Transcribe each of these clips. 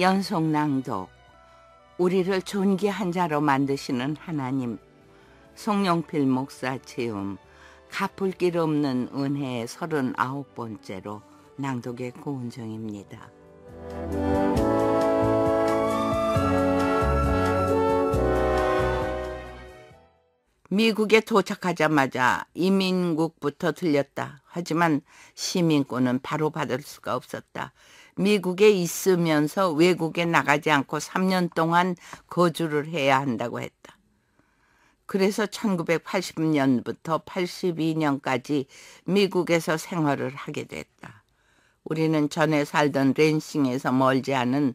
연속 낭독 우리를 존귀한 자로 만드시는 하나님 송영필 목사 체험 갚을길 없는 은혜의 서른아홉 번째로 낭독의 고은정입니다. 미국에 도착하자마자 이민국부터 들렸다. 하지만 시민권은 바로 받을 수가 없었다. 미국에 있으면서 외국에 나가지 않고 3년 동안 거주를 해야 한다고 했다. 그래서 1980년부터 82년까지 미국에서 생활을 하게 됐다. 우리는 전에 살던 랜싱에서 멀지 않은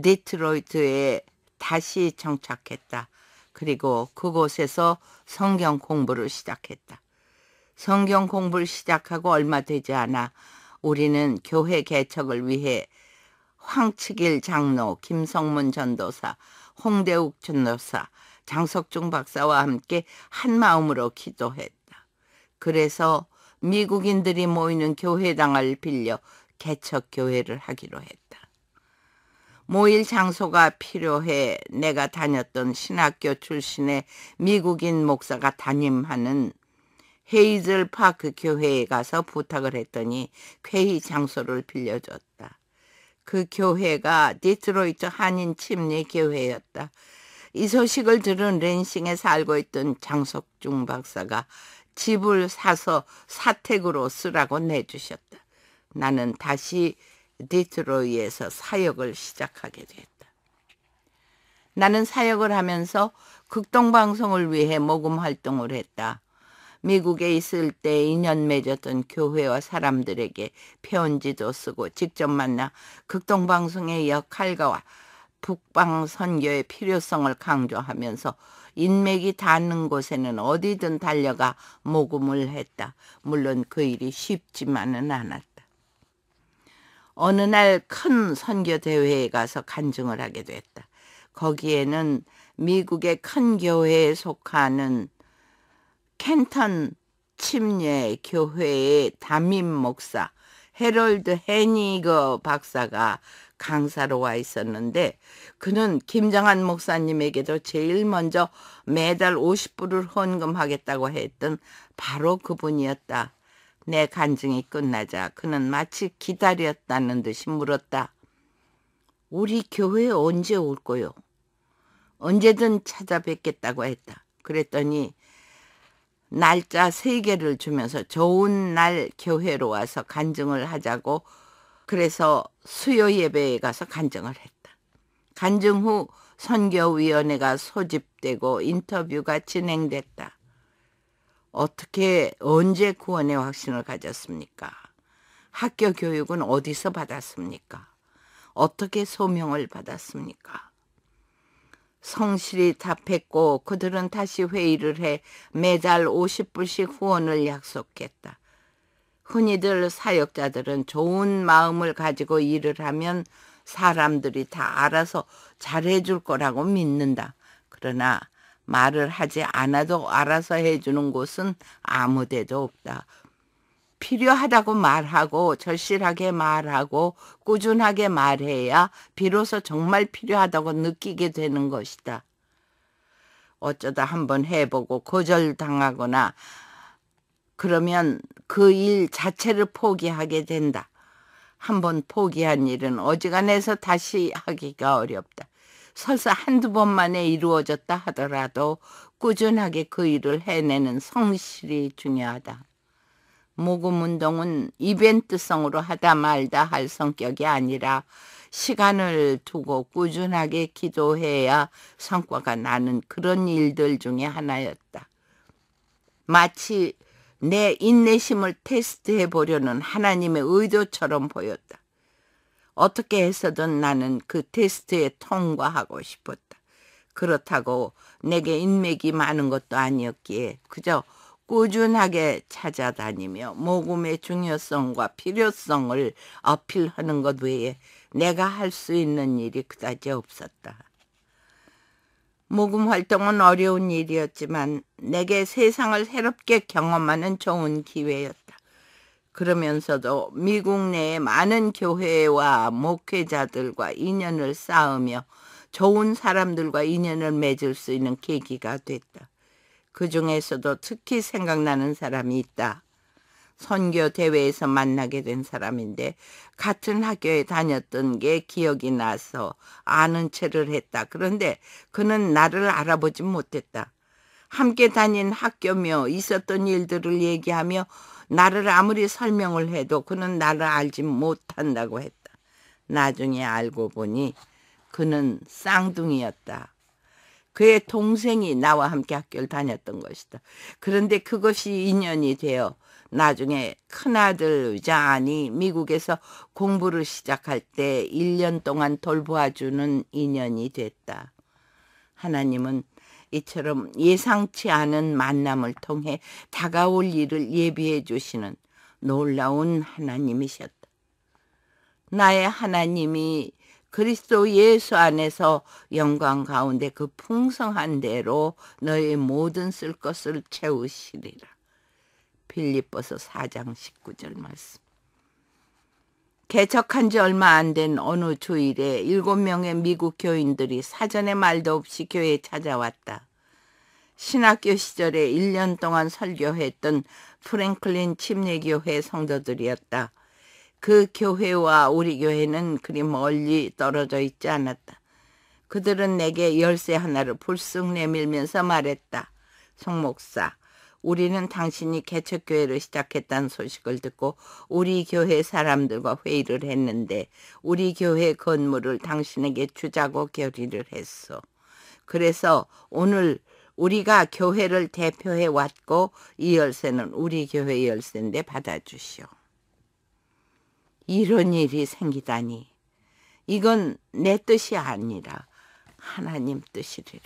디트로이트에 다시 정착했다. 그리고 그곳에서 성경 공부를 시작했다. 성경 공부를 시작하고 얼마 되지 않아 우리는 교회 개척을 위해 황측일 장로, 김성문 전도사, 홍대욱 전도사, 장석중 박사와 함께 한 마음으로 기도했다. 그래서 미국인들이 모이는 교회당을 빌려 개척교회를 하기로 했다. 모일 장소가 필요해 내가 다녔던 신학교 출신의 미국인 목사가 담임하는 헤이즐 파크 교회에 가서 부탁을 했더니 회의 장소를 빌려줬다. 그 교회가 디트로이트 한인 침례 교회였다. 이 소식을 들은 랜싱에 살고 있던 장석중 박사가 집을 사서 사택으로 쓰라고 내주셨다. 나는 다시 디트로이에서 사역을 시작하게 됐다. 나는 사역을 하면서 극동방송을 위해 모금 활동을 했다. 미국에 있을 때 인연 맺었던 교회와 사람들에게 편지도 쓰고 직접 만나 극동방송의 역할과 북방 선교의 필요성을 강조하면서 인맥이 닿는 곳에는 어디든 달려가 모금을 했다. 물론 그 일이 쉽지만은 않았다. 어느 날 큰 선교 대회에 가서 간증을 하게 됐다. 거기에는 미국의 큰 교회에 속하는 켄턴 침례 교회의 담임 목사 헤럴드 헤니거 박사가 강사로 와 있었는데 그는 김정한 목사님에게도 제일 먼저 매달 50불을 헌금하겠다고 했던 바로 그분이었다. 내 간증이 끝나자 그는 마치 기다렸다는 듯이 물었다. 우리 교회에 언제 올 거요? 언제든 찾아뵙겠다고 했다. 그랬더니 날짜 세 개를 주면서 좋은 날 교회로 와서 간증을 하자고 그래서 수요 예배에 가서 간증을 했다. 간증 후 선교위원회가 소집되고 인터뷰가 진행됐다. 어떻게 언제 구원의 확신을 가졌습니까? 학교 교육은 어디서 받았습니까? 어떻게 소명을 받았습니까? 성실히 답했고 그들은 다시 회의를 해 매달 50불씩 후원을 약속했다. 흔히들 사역자들은 좋은 마음을 가지고 일을 하면 사람들이 다 알아서 잘해줄 거라고 믿는다. 그러나 말을 하지 않아도 알아서 해주는 곳은 아무데도 없다. 필요하다고 말하고 절실하게 말하고 꾸준하게 말해야 비로소 정말 필요하다고 느끼게 되는 것이다. 어쩌다 한번 해보고 거절당하거나 그러면 그 일 자체를 포기하게 된다. 한번 포기한 일은 어지간해서 다시 하기가 어렵다. 설사 한두 번만에 이루어졌다 하더라도 꾸준하게 그 일을 해내는 성실이 중요하다. 모금 운동은 이벤트성으로 하다 말다 할 성격이 아니라 시간을 두고 꾸준하게 기도해야 성과가 나는 그런 일들 중에 하나였다. 마치 내 인내심을 테스트해 보려는 하나님의 의도처럼 보였다. 어떻게 해서든 나는 그 테스트에 통과하고 싶었다. 그렇다고 내게 인맥이 많은 것도 아니었기에 그저 꾸준하게 찾아다니며 모금의 중요성과 필요성을 어필하는 것 외에 내가 할 수 있는 일이 그다지 없었다. 모금 활동은 어려운 일이었지만 내게 세상을 새롭게 경험하는 좋은 기회였다. 그러면서도 미국 내에 많은 교회와 목회자들과 인연을 쌓으며 좋은 사람들과 인연을 맺을 수 있는 계기가 됐다. 그 중에서도 특히 생각나는 사람이 있다. 선교 대회에서 만나게 된 사람인데 같은 학교에 다녔던 게 기억이 나서 아는 체를 했다. 그런데 그는 나를 알아보지 못했다. 함께 다닌 학교며 있었던 일들을 얘기하며 나를 아무리 설명을 해도 그는 나를 알지 못한다고 했다. 나중에 알고 보니 그는 쌍둥이였다. 그의 동생이 나와 함께 학교를 다녔던 것이다. 그런데 그것이 인연이 되어 나중에 큰아들 자안이 미국에서 공부를 시작할 때 1년 동안 돌보아주는 인연이 됐다. 하나님은 이처럼 예상치 않은 만남을 통해 다가올 일을 예비해 주시는 놀라운 하나님이셨다. 나의 하나님이 그리스도 예수 안에서 영광 가운데 그 풍성한 대로 너의 모든 쓸 것을 채우시리라. 빌립보서 4장 19절 말씀. 개척한 지 얼마 안 된 어느 주일에 일곱 명의 미국 교인들이 사전에 말도 없이 교회에 찾아왔다. 신학교 시절에 1년 동안 설교했던 프랭클린 침례교회 성도들이었다. 그 교회와 우리 교회는 그리 멀리 떨어져 있지 않았다. 그들은 내게 열쇠 하나를 불쑥 내밀면서 말했다. 송 목사, 우리는 당신이 개척교회를 시작했다는 소식을 듣고 우리 교회 사람들과 회의를 했는데 우리 교회 건물을 당신에게 주자고 결의를 했어. 그래서 오늘 우리가 교회를 대표해 왔고 이 열쇠는 우리 교회 열쇠인데 받아주시오. 이런 일이 생기다니 이건 내 뜻이 아니라 하나님 뜻이리라.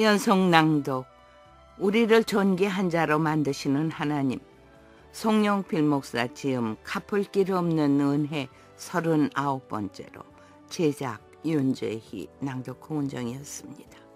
연속 낭독 우리를 존귀한 자로 만드시는 하나님 송영필 목사 지음 갚을 길 없는 은혜 39번째로 제작 윤재희 남격홍 원장이었습니다.